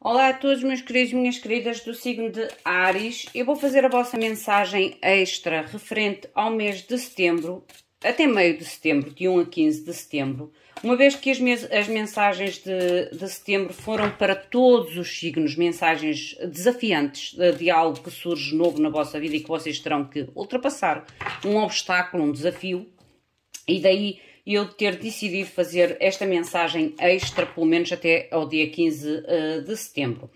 Olá a todos meus queridos e minhas queridas do signo de Ares. Eu vou fazer a vossa mensagem extra referente ao mês de setembro, até meio de setembro, de 1 a 15 de setembro, uma vez que as, as mensagens de, de setembro foram para todos os signos, mensagens desafiantes de algo que surge novo na vossa vida e que vocês terão que ultrapassar, um obstáculo, um desafio, e daí eu ter decidido fazer esta mensagem extra, pelo menos até ao dia 15 eh, de setembro.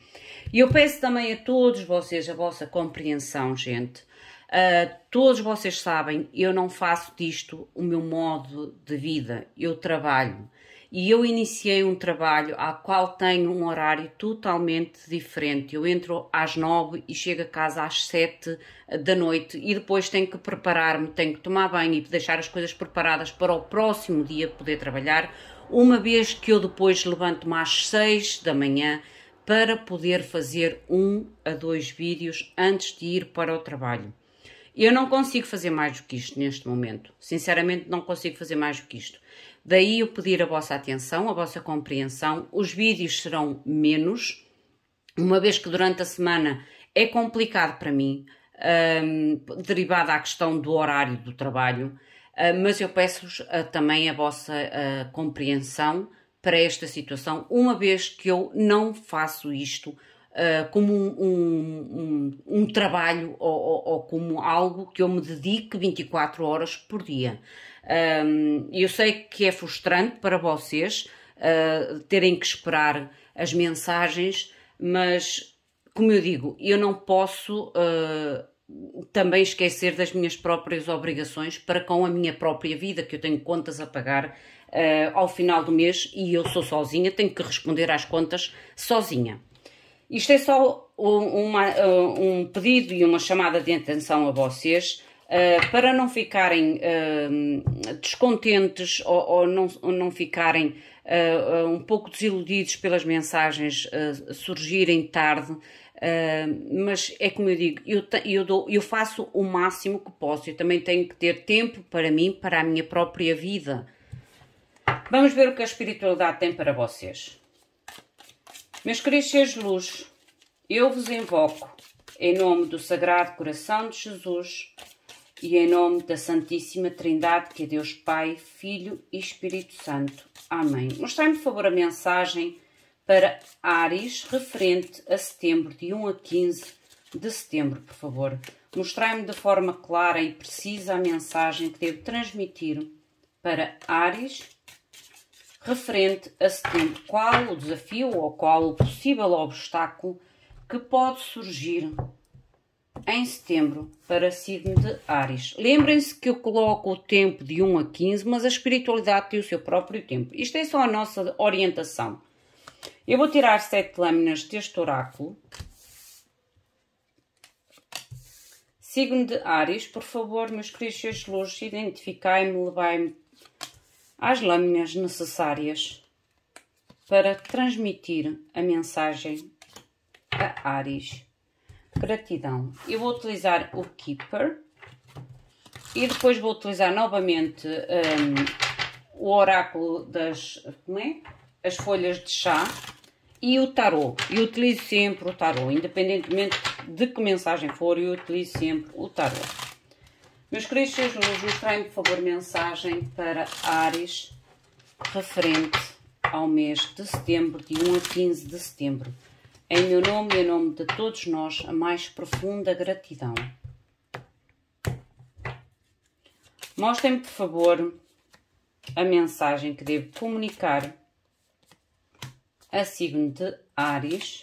E eu peço também a todos vocês a vossa compreensão, gente. Uh, todos vocês sabem, eu não faço disto o meu modo de vida. Eu trabalho, e eu iniciei um trabalho ao qual tenho um horário totalmente diferente. Eu entro às nove e chego a casa às sete da noite e depois tenho que preparar-me, tenho que tomar banho e deixar as coisas preparadas para o próximo dia poder trabalhar, uma vez que eu depois levanto-me às seis da manhã para poder fazer um a dois vídeos antes de ir para o trabalho. Eu não consigo fazer mais do que isto neste momento. Sinceramente, não consigo fazer mais do que isto. Daí eu pedir a vossa atenção, a vossa compreensão. Os vídeos serão menos, uma vez que durante a semana é complicado para mim, um, derivada à questão do horário do trabalho, uh, mas eu peço-vos uh, também a vossa uh, compreensão para esta situação, uma vez que eu não faço isto ah, como um, um, um trabalho ou, ou, ou, como algo que eu me dedique 24 horas por dia. Um, ah, eu sei que é frustrante para vocês uh, terem que esperar as mensagens, mas como eu digo, eu não posso uh, também esquecer das minhas próprias obrigações para com a minha própria vida, que eu tenho contas a pagar Uh, ao final do mês e eu sou sozinha, tenho que responder às contas sozinha. Isto é só uma, eh, um pedido e uma chamada de atenção a vocês eh, para não ficarem eh, descontentes ou, não, não, ficarem um pouco desiludidos pelas mensagens surgirem tarde. Uh, mas é como eu digo, eu, eu, dou, eu, faço o máximo que posso, eu também tenho que ter tempo para mim, para a minha própria vida. Vamos ver o que a espiritualidade tem para vocês. Meus queridos seres luz, eu vos invoco em nome do Sagrado Coração de Jesus e em nome da Santíssima Trindade, que é Deus Pai, Filho e Espírito Santo. Amém. Mostrem-me, por favor, a mensagem para Ares referente a setembro, de 1 a 15 de setembro, por favor. Mostrei-me de forma clara e precisa a mensagem que devo transmitir para Ares referente a setembro. Qual o desafio ou qual o possível obstáculo que pode surgir em setembro para signo de Ares. Lembrem-se que eu coloco o tempo de 1 a 15, mas a espiritualidade tem o seu próprio tempo. Isto é só a nossa orientação. Eu vou tirar sete lâminas deste oráculo. Signo de Ares, por favor, meus queridos seres de luz, identificai-me, levai-me às lâminas necessárias para transmitir a mensagem a Ares. Gratidão. Eu vou utilizar o Keeper. E depois vou utilizar novamente um, o oráculo das... Como é? As folhas de chá. E o tarô. Eu utilizo sempre o tarô. Independentemente de que mensagem for, eu utilizo sempre o tarô. Meus queridos seus luz, mostrem-me, por favor, mensagem para Ares referente ao mês de setembro, de 1 a 15 de setembro. Em meu nome e em nome de todos nós, a mais profunda gratidão. Mostrem-me, por favor, a mensagem que devo comunicar a signo de Ares.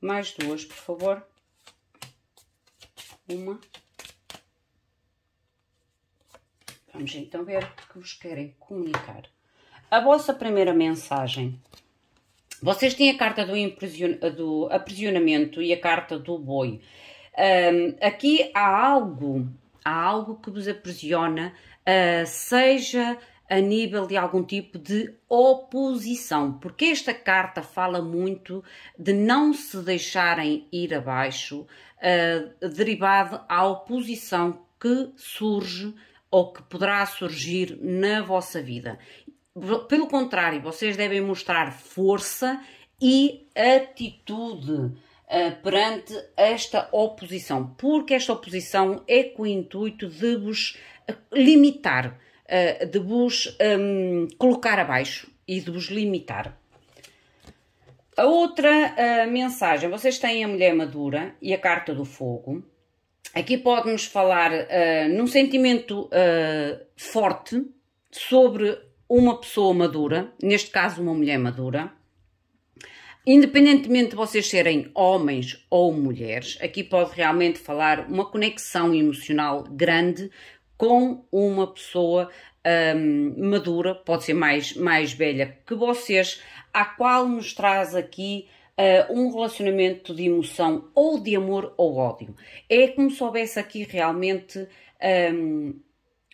Mais duas, por favor. Uma. Vamos então ver o que vos querem comunicar. A vossa primeira mensagem. Vocês têm a carta do, do aprisionamento e a carta do boi. Um, aqui há algo, há algo que vos aprisiona, uh, seja a nível de algum tipo de oposição, porque esta carta fala muito de não se deixarem ir abaixo, uh, derivado à oposição que surge ou que poderá surgir na vossa vida. Pelo contrário, vocês devem mostrar força e atitude eh, perante esta oposição, porque esta oposição é com o intuito de vos eh, limitar, eh, de vos um, colocar abaixo e de vos limitar. A outra uh, mensagem, vocês têm a Mulher Madura e a Carta do Fogo, aqui pode-nos falar uh, num sentimento uh, forte sobre uma pessoa madura, neste caso uma mulher madura, independentemente de vocês serem homens ou mulheres, aqui pode realmente falar uma conexão emocional grande com uma pessoa um, ehm, madura, pode ser mais, mais velha que vocês, a qual nos traz aqui uh, um relacionamento de emoção ou de amor ou ódio. É como se houvesse aqui realmente um, ehm,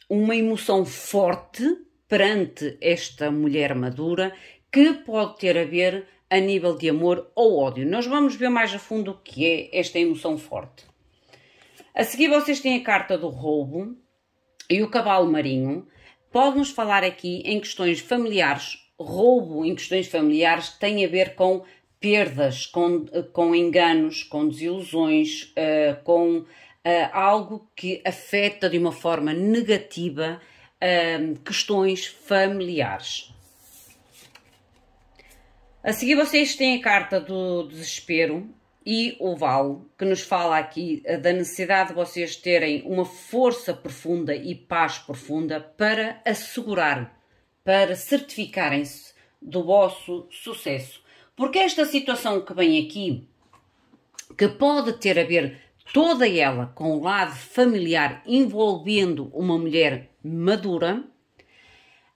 uma emoção forte perante esta mulher madura que pode ter a ver a nível de amor ou ódio. Nós vamos ver mais a fundo o que é esta emoção forte. A seguir vocês têm a carta do roubo e o cavalo marinho. Pode-nos falar aqui em questões familiares. Roubo em questões familiares tem a ver com perdas, com, com enganos, com desilusões, uh, com uh, algo que afeta de uma forma negativa uh, questões familiares. A seguir, vocês têm a carta do desespero e o vale, que nos fala aqui da necessidade de vocês terem uma força profunda e paz profunda para assegurar, para certificarem-se do vosso sucesso porque esta situação que vem aqui, que pode ter a ver toda ela com o lado familiar envolvendo uma mulher madura,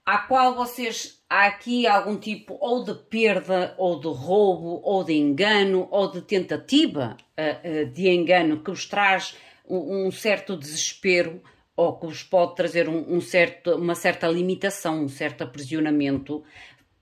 à qual vocês há aqui algum tipo ou de perda, ou de roubo, ou de engano, ou de tentativa uh, uh, de engano que vos traz um, um, certo desespero ou que vos pode trazer um, um certo, uma certa limitação, um certo aprisionamento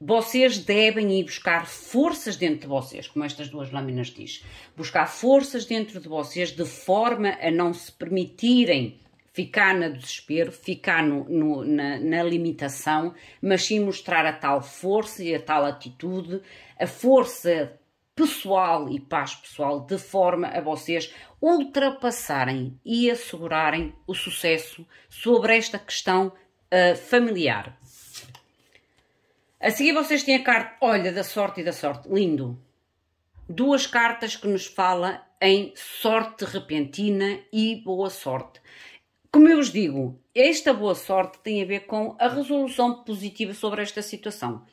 vocês devem ir buscar forças dentro de vocês, como estas duas lâminas diz, buscar forças dentro de vocês de forma a não se permitirem ficar no desespero, ficar no, no, na, na, limitação, mas sim mostrar a tal força e a tal atitude, a força pessoal e paz pessoal, de forma a vocês ultrapassarem e assegurarem o sucesso sobre esta questão uh, familiar, a seguir vocês têm a carta, olha, da sorte e da sorte, lindo. Duas cartas que nos fala em sorte repentina e boa sorte. Como eu vos digo, esta boa sorte tem a ver com a resolução positiva sobre esta situação,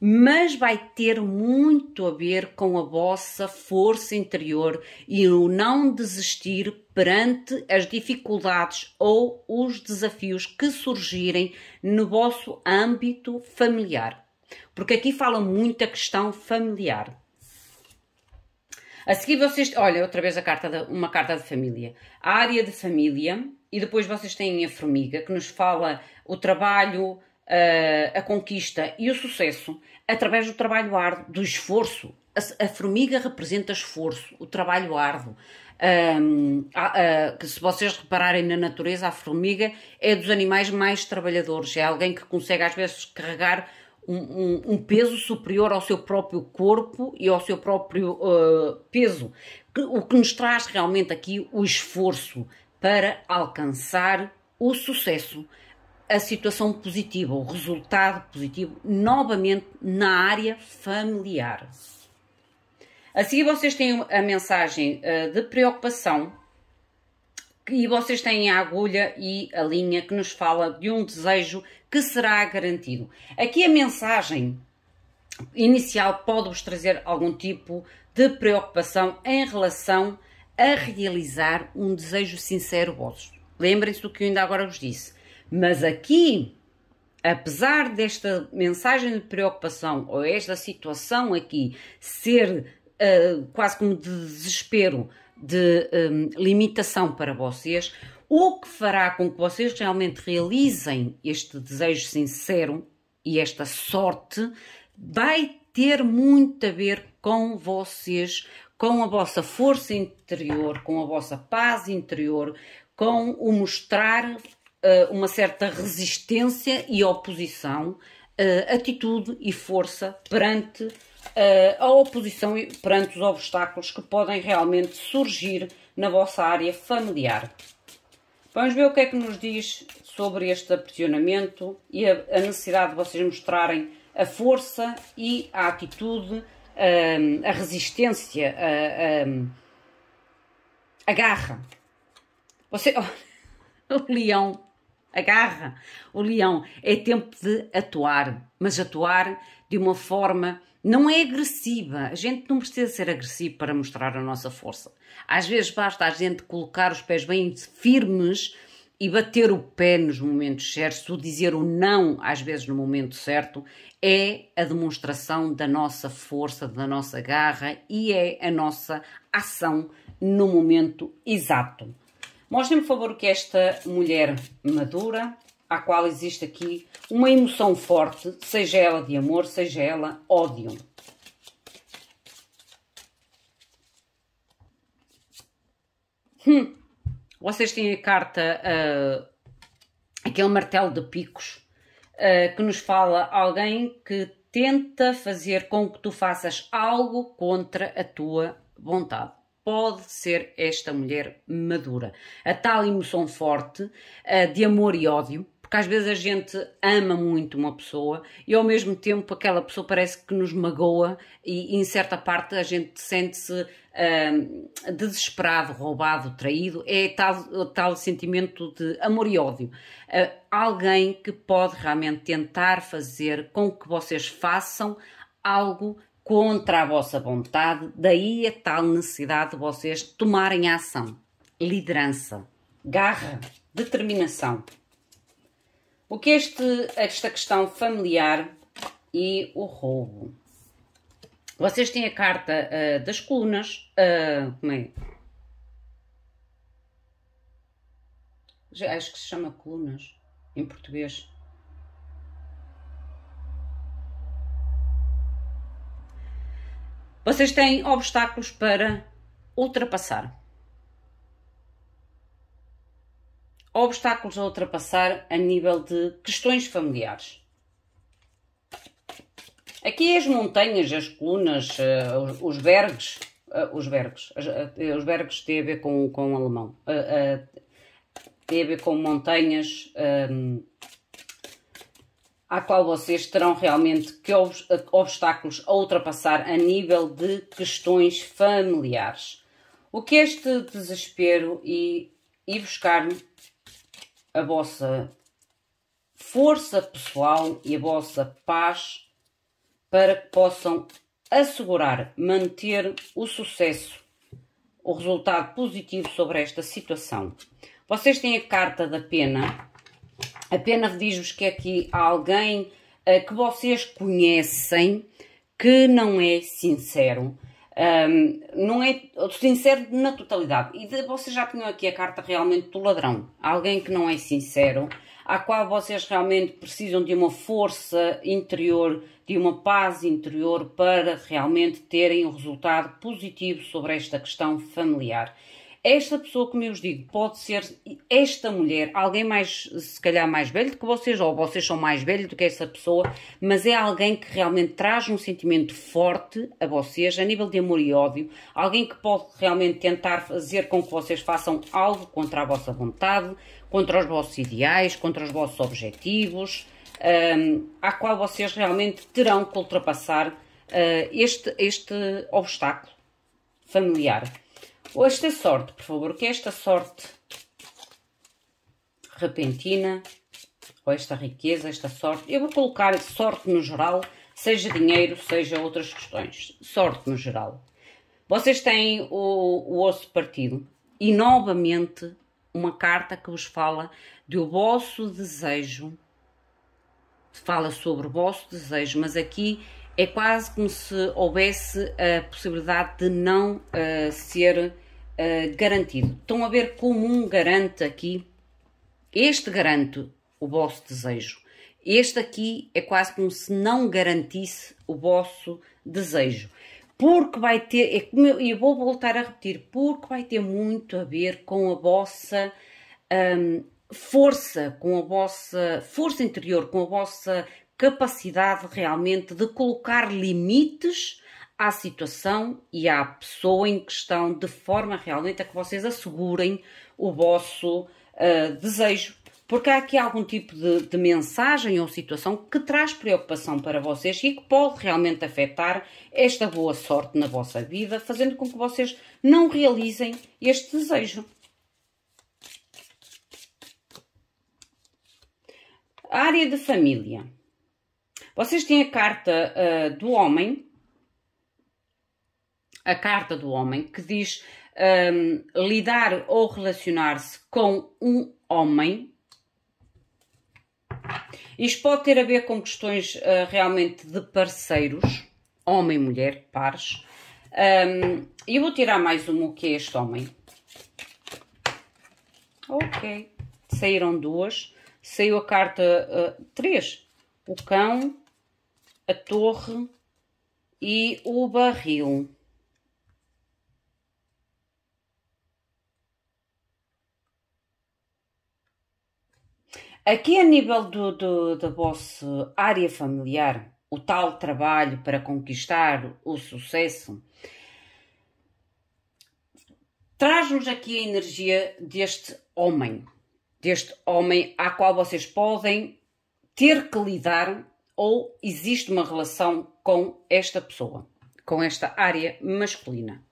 mas vai ter muito a ver com a vossa força interior e o não desistir perante as dificuldades ou os desafios que surgirem no vosso âmbito familiar porque aqui fala muito a questão familiar. A seguir vocês, olha, outra vez a carta de, uma carta de família. A área de família e depois vocês têm a formiga que nos fala o trabalho, a, eh, a conquista e o sucesso através do trabalho árduo, do esforço. A, a formiga representa esforço, o trabalho árduo. Um, a, que se vocês repararem na natureza, a formiga é dos animais mais trabalhadores. É alguém que consegue às vezes carregar um, um, peso superior ao seu próprio corpo e ao seu próprio uh, peso, que, o que nos traz realmente aqui o esforço para alcançar o sucesso, a situação positiva, o resultado positivo, novamente na área familiar. A assim, seguir, vocês têm a mensagem uh, de preocupação e vocês têm a agulha e a linha que nos fala de um desejo que será garantido. Aqui a mensagem inicial pode-vos trazer algum tipo de preocupação em relação a realizar um desejo sincero vosso. Lembrem-se do que eu ainda agora vos disse. Mas aqui, apesar desta mensagem de preocupação ou esta situação aqui ser uh, quase como de desespero de um, limitação para vocês, o que fará com que vocês realmente realizem este desejo sincero e esta sorte vai ter muito a ver com vocês, com a vossa força interior, com a vossa paz interior, com o mostrar uh, uma certa resistência e oposição, uh, atitude e força perante eh, a oposição perante os obstáculos que podem realmente surgir na vossa área familiar. Vamos ver o que é que nos diz sobre este aprisionamento e a, necessidade de vocês mostrarem a força e a atitude, a, eh, a resistência, a, a, a garra. Você, oh, o leão agarra o leão. É tempo de atuar, mas atuar de uma forma não é agressiva. A gente não precisa ser agressivo para mostrar a nossa força. Às vezes basta a gente colocar os pés bem firmes e bater o pé nos momentos certos, o dizer o não às vezes no momento certo, é a demonstração da nossa força, da nossa garra e é a nossa ação no momento exato. Mostrem-me, por favor, o que é esta mulher madura, à qual existe aqui uma emoção forte, seja ela de amor, seja ela ódio. Hum. Vocês têm a carta, uh, aquele martelo de picos, uh, que nos fala alguém que tenta fazer com que tu faças algo contra a tua vontade pode ser esta mulher madura. A tal emoção forte eh, de amor e ódio, porque às vezes a gente ama muito uma pessoa e ao mesmo tempo aquela pessoa parece que nos magoa e em certa parte a gente sente-se eh, desesperado, roubado, traído. É tal, tal sentimento de amor e ódio. Uh, alguém que pode realmente tentar fazer com que vocês façam algo contra a vossa vontade, daí a tal necessidade de vocês tomarem ação, liderança, garra, é. determinação. O que este, esta questão familiar e o roubo? Vocês têm a carta uh, das colunas, uh, como é? Já acho que se chama colunas em português. Vocês têm obstáculos para ultrapassar. Obstáculos a ultrapassar a nível de questões familiares. Aqui as montanhas, as colunas, eh, os bergs, os bergs, eh, os bergs eh, têm a ver com, com o alemão, têm a ver com montanhas, ehm, à qual vocês terão realmente que eh, obstáculos a ultrapassar a nível de questões familiares. O que é este desespero e, e buscar a vossa força pessoal e a vossa paz para que possam assegurar, manter o sucesso, o resultado positivo sobre esta situação. Vocês têm a carta da pena apenas diz-vos que aqui há alguém uh, que vocês conhecem que não é sincero. Um, não é sincero na totalidade. E de, vocês já tinham aqui a carta realmente do ladrão. Alguém que não é sincero, a qual vocês realmente precisam de uma força interior, de uma paz interior para realmente terem um resultado positivo sobre esta questão familiar. Esta pessoa, como eu vos digo, pode ser esta mulher, alguém mais, se calhar mais velho do que vocês, ou vocês são mais velhos do que essa pessoa, mas é alguém que realmente traz um sentimento forte a vocês, a nível de amor e ódio, alguém que pode realmente tentar fazer com que vocês façam algo contra a vossa vontade, contra os vossos ideais, contra os vossos objetivos, um, qual vocês realmente terão que ultrapassar uh, este, este obstáculo familiar ou esta sorte, por favor, que é esta sorte repentina, ou esta riqueza, esta sorte, eu vou colocar sorte no geral, seja dinheiro, seja outras questões. Sorte no geral. Vocês têm o, o osso partido e novamente uma carta que vos fala do vosso desejo. Fala sobre o vosso desejo, mas aqui é quase como se houvesse a possibilidade de não uh, ser eh, garantido. Estão a ver como um garante aqui, este garante o vosso desejo. Este aqui é quase como se não garantisse o vosso desejo. Porque vai ter, é eu, vou voltar a repetir, porque vai ter muito a ver com a vossa um, força, com a vossa força interior, com a vossa capacidade realmente de colocar limites à situação e à pessoa em questão, de forma realmente a que vocês assegurem o vosso uh, desejo. Porque há aqui algum tipo de, de, mensagem ou situação que traz preocupação para vocês e que pode realmente afetar esta boa sorte na vossa vida, fazendo com que vocês não realizem este desejo. A área de família. Vocês têm a carta uh, do homem, a Carta do Homem, que diz um, lidar ou relacionar-se com um homem. Isto pode ter a ver com questões uh, realmente de parceiros, homem, mulher, pares. Um, eu vou tirar mais uma que é este homem. Ok. Saíram duas. Saiu a carta uh, três. O cão, a torre e o barril. Aqui, a nível do, do, da vossa área familiar, o tal trabalho para conquistar o sucesso, traz-nos aqui a energia deste homem, deste homem a qual vocês podem ter que lidar ou existe uma relação com esta pessoa, com esta área masculina,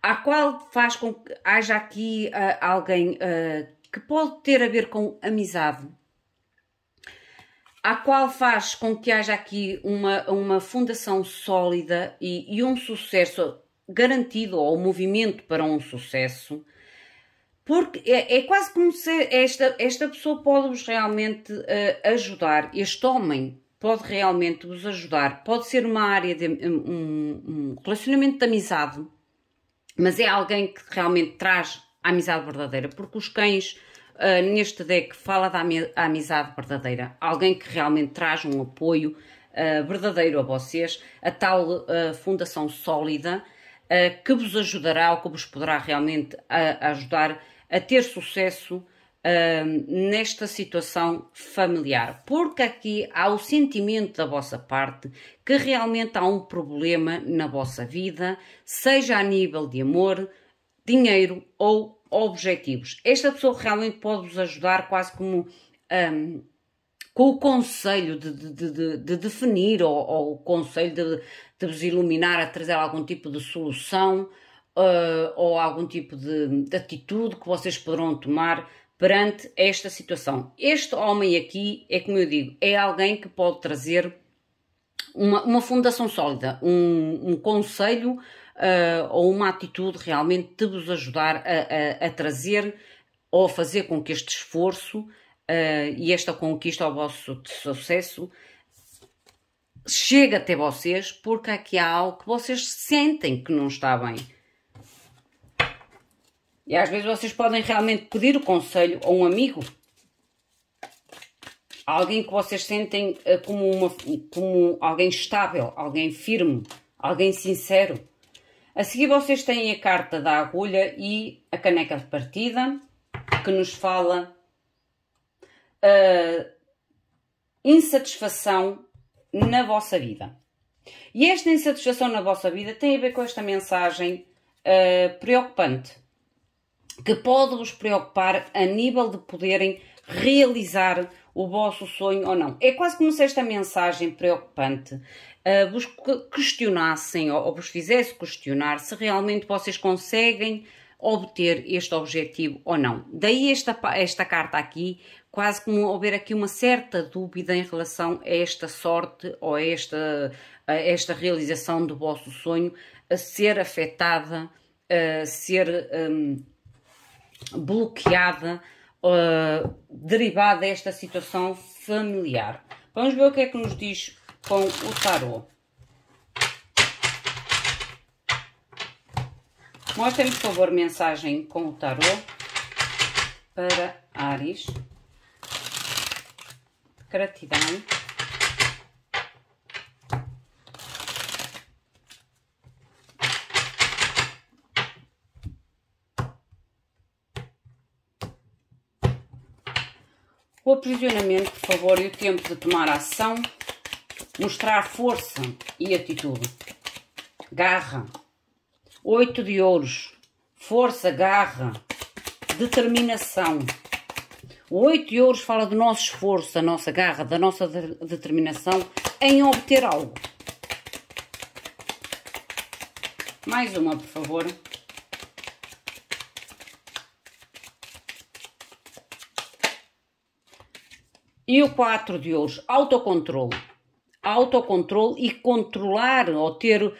a qual faz com que haja aqui uh, alguém uh, que pode ter a ver com amizade, a qual faz com que haja aqui uma, uma fundação sólida e, e um sucesso garantido, ou movimento para um sucesso, porque é, é, quase como se esta, esta pessoa pode-vos realmente uh, ajudar, este homem pode realmente vos ajudar, pode ser uma área de um, um, relacionamento de amizade, mas é alguém que realmente traz a amizade verdadeira, porque os cães ah, neste deck fala da amizade verdadeira, alguém que realmente traz um apoio uh, verdadeiro a vocês, a tal uh, fundação sólida que vos ajudará ou que vos poderá realmente a, a ajudar a ter sucesso nesta situação familiar, porque aqui há o sentimento da vossa parte que realmente há um problema na vossa vida, seja a nível de amor, dinheiro ou objetivos. Esta pessoa realmente pode-vos ajudar quase como um, com o conselho de, de, de, de definir ou, ou, o conselho de, vos iluminar a trazer algum tipo de solução uh, ou algum tipo de, atitude que vocês poderão tomar perante esta situação. Este homem aqui é como eu digo, é alguém que pode trazer uma, uma fundação sólida, um, um conselho uh, ou uma atitude realmente de vos ajudar a, a, a trazer ou a fazer com que este esforço uh, e esta conquista ao vosso sucesso chegue até vocês, porque aqui há algo que vocês sentem que não está bem. E às vezes vocês podem realmente pedir o conselho a um amigo, alguém que vocês sentem eh, como, uma, como alguém estável, alguém firme, alguém sincero. A seguir vocês têm a carta da agulha e a caneca de partida que nos fala ah, insatisfação na vossa vida. E esta insatisfação na vossa vida tem a ver com esta mensagem uh, preocupante, que pode vos preocupar a nível de poderem realizar o vosso sonho ou não. É quase como se esta mensagem preocupante uh, vos questionassem ou, ou vos fizesse questionar se realmente vocês conseguem obter este objetivo ou não. Daí esta, esta carta aqui, quase como houver aqui uma certa dúvida em relação a esta sorte ou a esta, a esta realização do vosso sonho a ser afetada, a ser um, bloqueada uh, derivada desta situação familiar. Vamos ver o que é que nos diz com o tarot. Mostrem, por favor, mensagem com o tarot para Ares. Gratidão. O aprisionamento, por favor, e o tempo de tomar ação, mostrar força e atitude. Garra. Oito de ouros. Força, garra, determinação. O oito de ouros fala do nosso esforço, da nossa garra, da nossa de determinação em obter algo. Mais uma, por favor. E o 4 de ouros, autocontrole. Autocontrole e controlar ou ter, uh,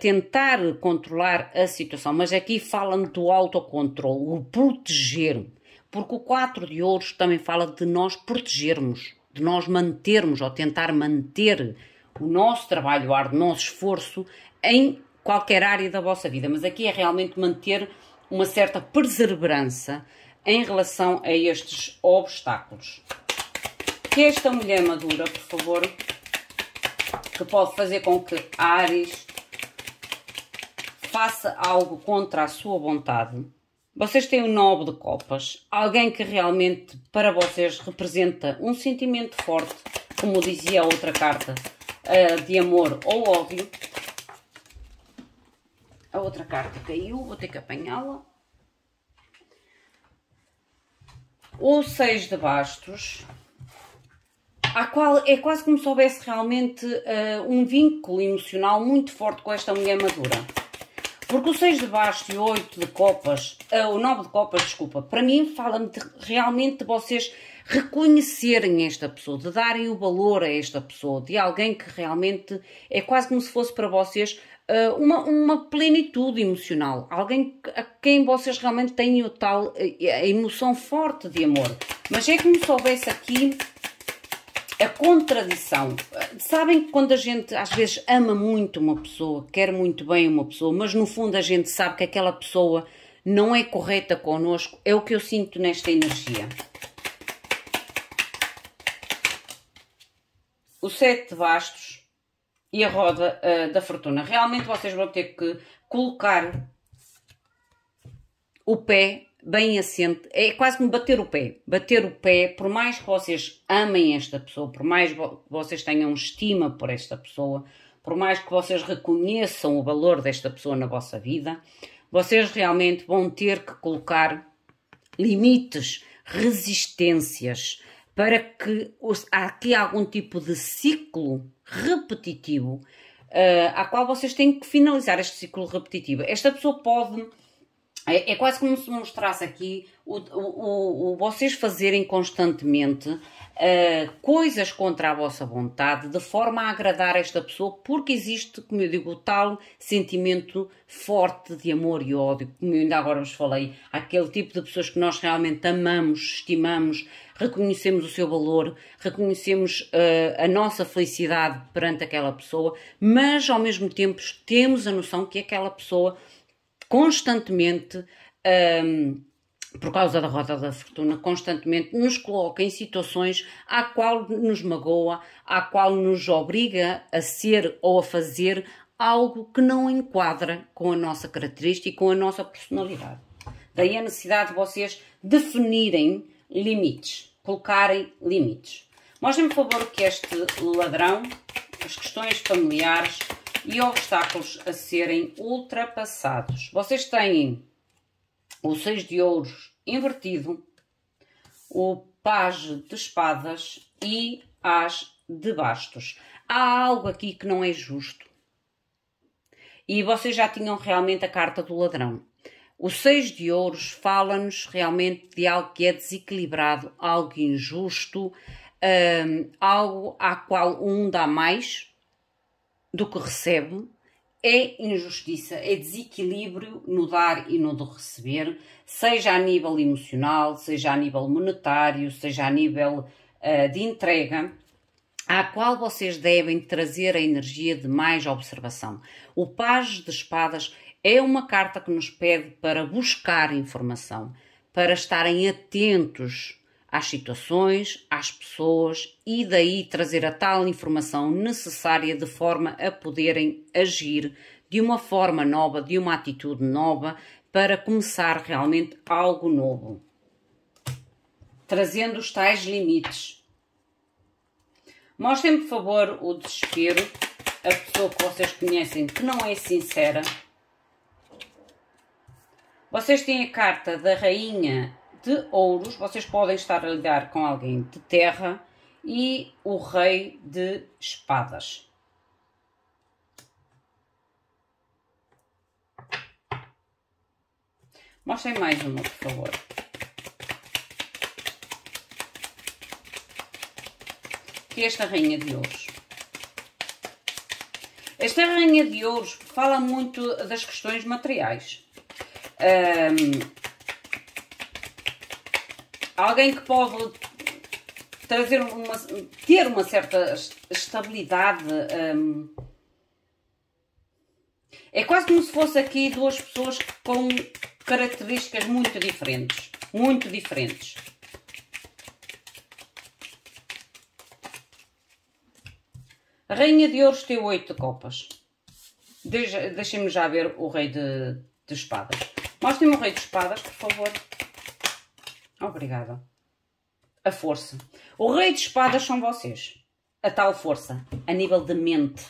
tentar controlar a situação. Mas aqui fala-me do autocontrole, o proteger. Porque o 4 de ouros também fala de nós protegermos, de nós mantermos ou tentar manter o nosso trabalho, o nosso esforço em qualquer área da vossa vida. Mas aqui é realmente manter uma certa perseverança em relação a estes obstáculos que esta mulher madura, por favor, que pode fazer com que Ares faça algo contra a sua vontade. Vocês têm o um nobre de copas, alguém que realmente para vocês representa um sentimento forte, como dizia a outra carta, eh, de amor ou ódio. A outra carta caiu, vou ter que apanhá-la. O seis de bastos a qual é quase como se houvesse realmente uh, um vínculo emocional muito forte com esta mulher madura. Porque o 6 de baixo e o 8 de copas, uh, o 9 de copas, desculpa, para mim fala-me realmente de vocês reconhecerem esta pessoa, de darem o valor a esta pessoa, de alguém que realmente é quase como se fosse para vocês uh, uma, uma plenitude emocional, alguém a quem vocês realmente têm o tal a emoção forte de amor. Mas é como se houvesse aqui a contradição. Sabem que quando a gente às vezes ama muito uma pessoa, quer muito bem uma pessoa, mas no fundo a gente sabe que aquela pessoa não é correta connosco, é o que eu sinto nesta energia. O sete de bastos e a roda uh, da fortuna. Realmente vocês vão ter que colocar o pé bem assente, é quase como bater o pé. Bater o pé, por mais que vocês amem esta pessoa, por mais que vocês tenham estima por esta pessoa, por mais que vocês reconheçam o valor desta pessoa na vossa vida, vocês realmente vão ter que colocar limites, resistências, para que há aqui algum tipo de ciclo repetitivo uh, eh, a qual vocês têm que finalizar este ciclo repetitivo. Esta pessoa pode é, é quase como se mostrasse aqui o, o, o vocês fazerem constantemente uh, coisas contra a vossa vontade de forma a agradar esta pessoa, porque existe, como eu digo, tal sentimento forte de amor e ódio, como eu ainda agora vos falei, aquele tipo de pessoas que nós realmente amamos, estimamos, reconhecemos o seu valor, reconhecemos uh, a nossa felicidade perante aquela pessoa, mas ao mesmo tempo temos a noção que aquela pessoa constantemente, um, por causa da roda da fortuna, constantemente nos coloca em situações à qual nos magoa, à qual nos obriga a ser ou a fazer algo que não enquadra com a nossa característica e com a nossa personalidade. Daí a necessidade de vocês definirem limites, colocarem limites. mostrem me por favor, que este ladrão, as questões familiares, e obstáculos a serem ultrapassados. Vocês têm o seis de ouros invertido, o page de espadas e as de bastos. Há algo aqui que não é justo. E vocês já tinham realmente a carta do ladrão. O seis de ouros fala-nos realmente de algo que é desequilibrado, algo injusto, um, algo a qual um dá mais do que recebe é injustiça, é desequilíbrio no dar e no receber, seja a nível emocional, seja a nível monetário, seja a nível uh, de entrega, à qual vocês devem trazer a energia de mais observação. O Paz de Espadas é uma carta que nos pede para buscar informação, para estarem atentos às situações, às pessoas e daí trazer a tal informação necessária de forma a poderem agir de uma forma nova, de uma atitude nova, para começar realmente algo novo. Trazendo os tais limites. Mostrem, por favor, o desespero, a pessoa que vocês conhecem que não é sincera. Vocês têm a carta da Rainha de ouros, vocês podem estar a lidar com alguém de terra e o rei de espadas. Mostrem mais uma, por favor. Que é esta rainha de ouros. Esta rainha de ouros fala muito das questões materiais. Um, alguém que pode trazer uma, ter uma certa estabilidade. Um, é quase como se fosse aqui duas pessoas com características muito diferentes. Muito diferentes. A Rainha de Ouros tem oito copas. Deixem-me já ver o Rei de, de Espadas. Mostrem-me o Rei de Espadas, por favor. Obrigada. A força. O rei de espadas são vocês. A tal força. A nível de mente.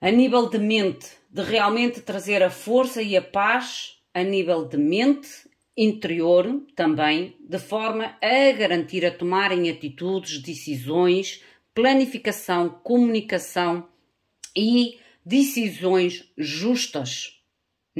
A nível de mente. De realmente trazer a força e a paz a nível de mente interior também, de forma a garantir a tomarem atitudes, decisões, planificação, comunicação e decisões justas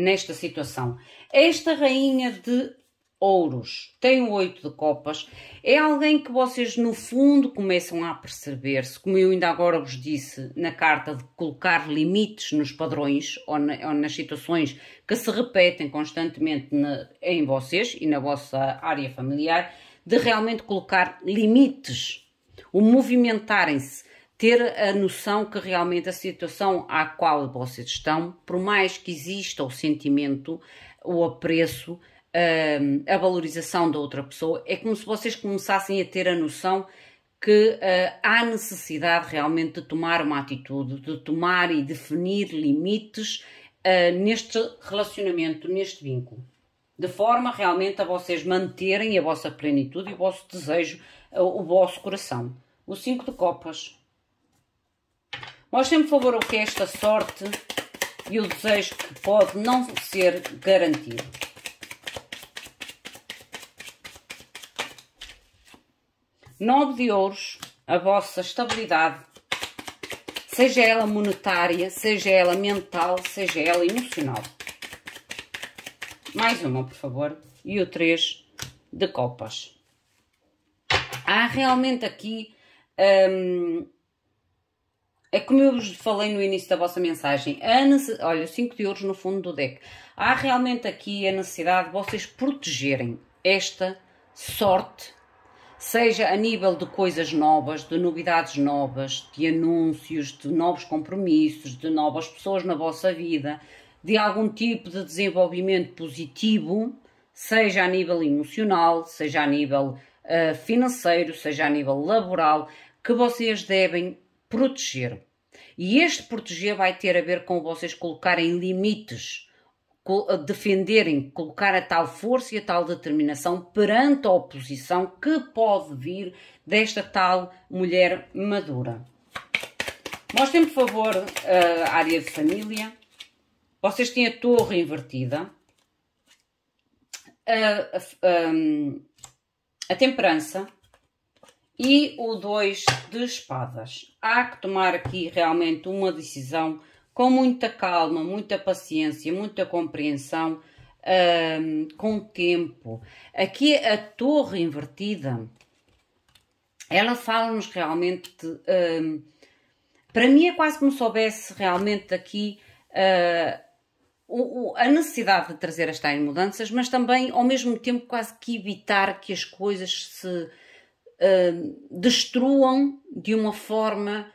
nesta situação. Esta rainha de ouros tem o oito de copas é alguém que vocês no fundo começam a perceber-se, como eu ainda agora vos disse na carta de colocar limites nos padrões ou, na, ou nas situações que se repetem constantemente na, em vocês e na vossa área familiar, de realmente colocar limites, o movimentarem-se ter a noção que realmente a situação à qual vocês estão, por mais que exista o sentimento, o apreço, hum, a, valorização da outra pessoa, é como se vocês começassem a ter a noção que hum, há necessidade realmente de tomar uma atitude, de tomar e definir limites hum, neste relacionamento, neste vínculo, de forma realmente a vocês manterem a vossa plenitude e o vosso desejo, o vosso coração. O 5 de copas. Mostrem-me, por favor, o que é esta sorte e o desejo que pode não ser garantido. Nove de ouros, a vossa estabilidade, seja ela monetária, seja ela mental, seja ela emocional. Mais uma, por favor. E o 3 de copas. Há realmente aqui hum, é como eu vos falei no início da vossa mensagem, a olha, 5 de ouros no fundo do deck. Há realmente aqui a necessidade de vocês protegerem esta sorte, seja a nível de coisas novas, de novidades novas, de anúncios, de novos compromissos, de novas pessoas na vossa vida, de algum tipo de desenvolvimento positivo, seja a nível emocional, seja a nível uh, financeiro, seja a nível laboral, que vocês devem proteger. E este proteger vai ter a ver com vocês colocarem limites, defenderem, colocar a tal força e a tal determinação perante a oposição que pode vir desta tal mulher madura. Mostrem, por favor, a área de família. Vocês têm a torre invertida. A, a, a, a temperança e o 2 de espadas. Há que tomar aqui realmente uma decisão com muita calma, muita paciência, muita compreensão, com tempo. Aqui a torre invertida, ela fala-nos realmente, para mim é quase como se houvesse realmente aqui uh, o, o, a necessidade de trazer as tais mudanças, mas também ao mesmo tempo quase que evitar que as coisas se destruam de uma forma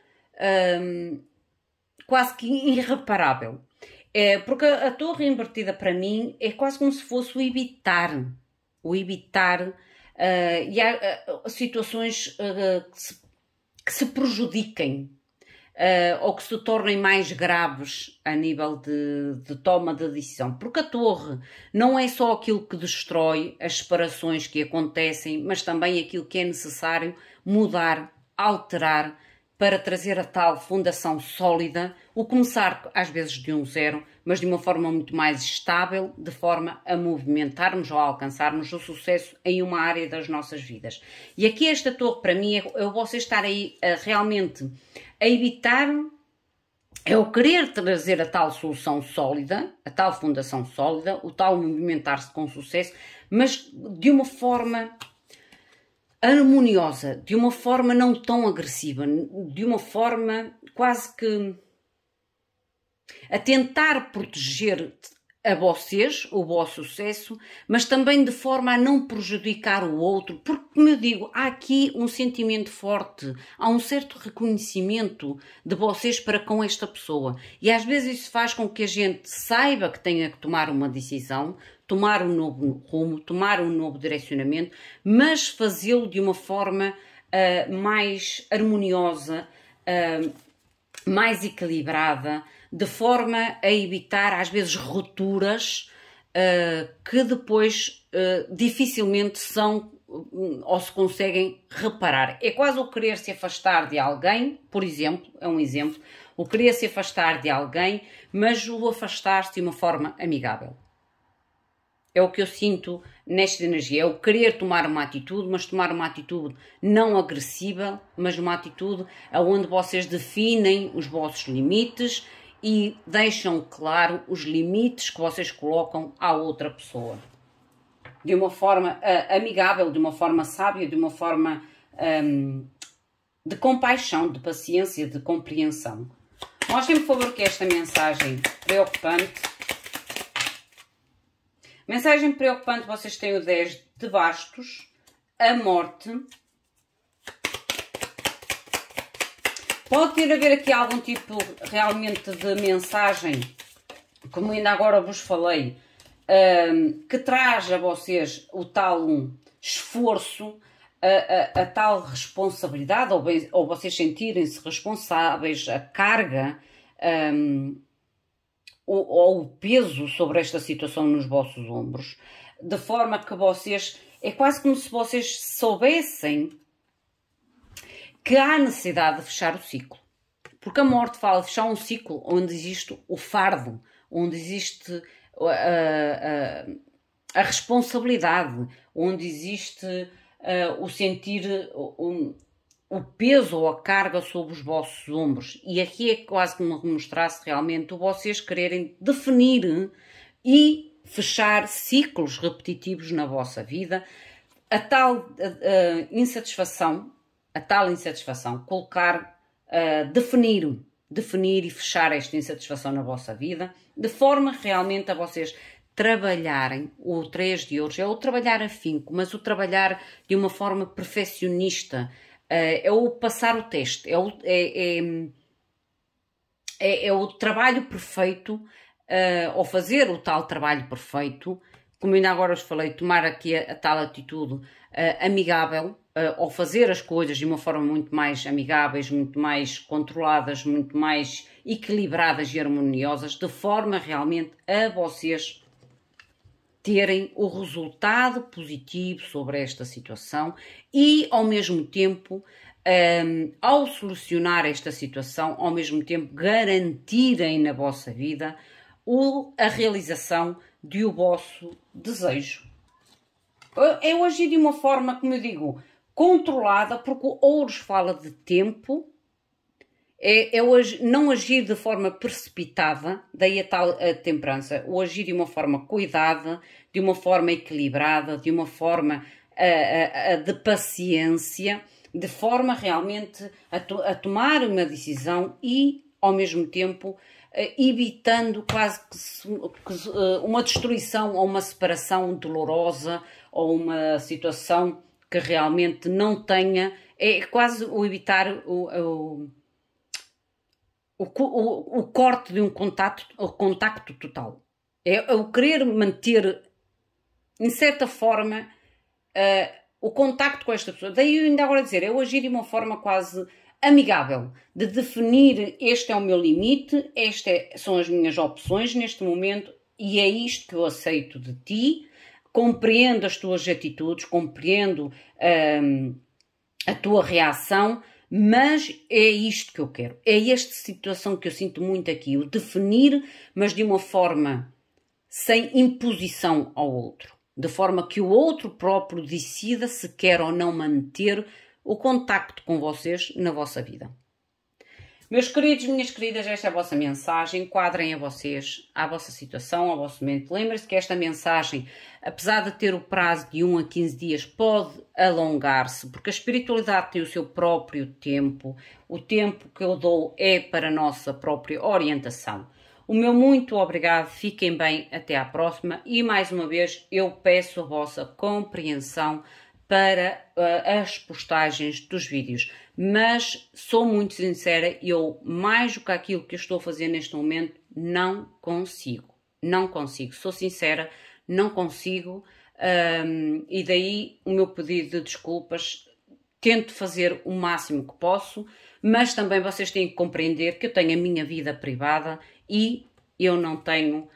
quase que irreparável. É, porque a, a torre invertida para mim é quase como se fosse o evitar, o evitar uh, ah, e há ah, situações ah, que se, que se prejudiquem uh, ou que se tornem mais graves a nível de, de, toma de decisão. Porque a torre não é só aquilo que destrói as separações que acontecem, mas também aquilo que é necessário mudar, alterar para trazer a tal fundação sólida, o começar às vezes de um zero, mas de uma forma muito mais estável, de forma a movimentarmos ou a alcançarmos o sucesso em uma área das nossas vidas. E aqui esta torre, para mim, é, é você estar aí a, realmente a evitar, é o querer trazer a tal solução sólida, a tal fundação sólida, o tal movimentar-se com sucesso, mas de uma forma harmoniosa, de uma forma não tão agressiva, de uma forma quase que a tentar proteger a vocês o vosso sucesso, mas também de forma a não prejudicar o outro, porque, como eu digo, há aqui um sentimento forte, há um certo reconhecimento de vocês para com esta pessoa. E às vezes isso faz com que a gente saiba que tenha que tomar uma decisão, tomar um novo rumo, tomar um novo direcionamento, mas fazê-lo de uma forma uh, mais harmoniosa, uh, mais equilibrada de forma a evitar às vezes rupturas uh, que depois uh, dificilmente são hum, ou se conseguem reparar. É quase o querer se afastar de alguém, por exemplo, é um exemplo, o querer se afastar de alguém, mas o afastar-se de uma forma amigável. É o que eu sinto nesta energia. É o querer tomar uma atitude, mas tomar uma atitude não agressiva, mas uma atitude onde vocês definem os vossos limites e deixam claro os limites que vocês colocam à outra pessoa. De uma forma uh, amigável, de uma forma sábia, de uma forma um, ehm, de compaixão, de paciência, de compreensão. Mostrem-me, por favor, que esta mensagem preocupante. Mensagem preocupante, vocês têm o 10 de bastos, a morte Pode ter a ver aqui algum tipo realmente de mensagem, como ainda agora vos falei, que traz a vocês o tal esforço, a, a, a tal responsabilidade, ou, bem, ou vocês sentirem-se responsáveis, a carga um, ou, ou o peso sobre esta situação nos vossos ombros, de forma que vocês. É quase como se vocês soubessem que há necessidade de fechar o ciclo. Porque a morte fala de fechar um ciclo onde existe o fardo, onde existe a, uh, a, uh, uh, a responsabilidade, onde existe o sentir o, o peso ou a carga sobre os vossos ombros. E aqui é quase como mostrasse realmente o vocês quererem definir e fechar ciclos repetitivos na vossa vida, a tal insatisfação a tal insatisfação, colocar, uh, definir, definir e fechar esta insatisfação na vossa vida, de forma realmente a vocês trabalharem o 3 de hoje, é o trabalhar afinco, mas o trabalhar de uma forma perfeccionista, uh, é o passar o teste, é o, é, é, é, é o trabalho perfeito, uh, ou fazer o tal trabalho perfeito, como ainda agora vos falei, tomar aqui a, a tal atitude uh, amigável, uh, eh, ou fazer as coisas de uma forma muito mais amigáveis, muito mais controladas, muito mais equilibradas e harmoniosas, de forma realmente a vocês terem o resultado positivo sobre esta situação e, ao mesmo tempo, um, ehm, ao solucionar esta situação, ao mesmo tempo garantirem na vossa vida o, a realização do vosso desejo. É hoje de uma forma, como eu digo, controlada, porque o Ouros fala de tempo, é, é o, não agir de forma precipitada, daí a tal a temperança, o agir de uma forma cuidada, de uma forma equilibrada, de uma forma a, a, de paciência, de forma realmente to, a, tomar uma decisão e, ao mesmo tempo, evitando quase que, uma destruição ou uma separação dolorosa ou uma situação que realmente não tenha. É quase o evitar o, o o, o, corte de um contacto, o contacto total. É, é o querer manter, em certa forma, uh, o contacto com esta pessoa. Daí eu ainda agora dizer, eu agir de uma forma quase amigável, de definir este é o meu limite, estas é, são as minhas opções neste momento e é isto que eu aceito de ti compreendo as tuas atitudes, compreendo hum, a tua reação, mas é isto que eu quero. É esta situação que eu sinto muito aqui, o definir, mas de uma forma sem imposição ao outro, de forma que o outro próprio decida se quer ou não manter o contacto com vocês na vossa vida. Meus queridos, minhas queridas, esta é a vossa mensagem. Quadrem a vocês, à vossa situação, ao vosso momento. Lembrem-se que esta mensagem, apesar de ter o prazo de 1 a 15 dias, pode alongar-se, porque a espiritualidade tem o seu próprio tempo. O tempo que eu dou é para a nossa própria orientação. O meu muito obrigado, fiquem bem, até à próxima e mais uma vez eu peço a vossa compreensão para uh, as postagens dos vídeos mas sou muito sincera, eu mais do que aquilo que eu estou a fazer neste momento, não consigo. Não consigo, sou sincera, não consigo. Um, e daí o meu pedido de desculpas. Tento fazer o máximo que posso, mas também vocês têm que compreender que eu tenho a minha vida privada e eu não tenho uh,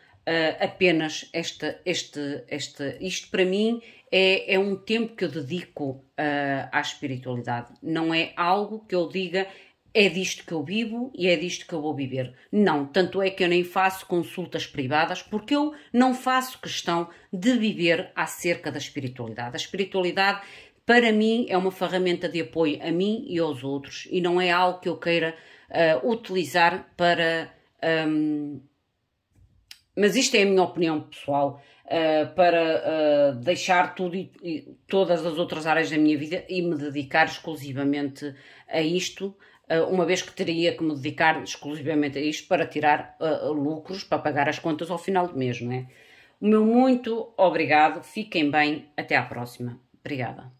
apenas este, este, este. Isto para mim é, é um tempo que eu dedico uh, à espiritualidade. Não é algo que eu diga é disto que eu vivo e é disto que eu vou viver. Não, tanto é que eu nem faço consultas privadas porque eu não faço questão de viver acerca da espiritualidade. A espiritualidade para mim é uma ferramenta de apoio a mim e aos outros e não é algo que eu queira uh, utilizar para um, mas isto é a minha opinião pessoal uh, para uh, deixar tudo e, e, todas as outras áreas da minha vida e me dedicar exclusivamente a isto, eh, uma vez que teria que me dedicar exclusivamente a isto para tirar lucros, para pagar as contas ao final do mês, não é? O meu muito obrigado, fiquem bem, até à próxima. Obrigada.